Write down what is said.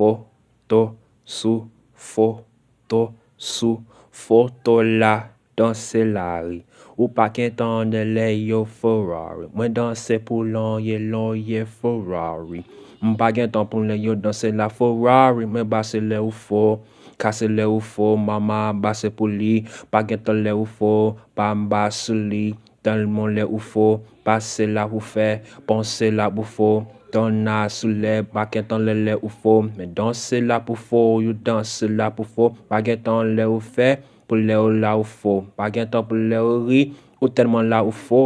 Foto, sou, foto, sou, foto la, danse la, ou pa gen ton de le yo Ferrari, mwen danse pou lonye lonye Ferrari, mwen pa gen ton pou le yo danse la Ferrari, mwen basse le oufo, kase le oufo, mama basse pou li, pa gen ton le oufo, pa mba sou li, tanlmon le oufo, basse la oufe, ponse la oufo, Ton na sou le, ba gen ton le le ou fo. Men dans se la pou fo, ou yu dans se la pou fo. Ba gen ton le ou fe, pou le ou la ou fo. Ba gen ton pou le ou ri, ou tenman la ou fo.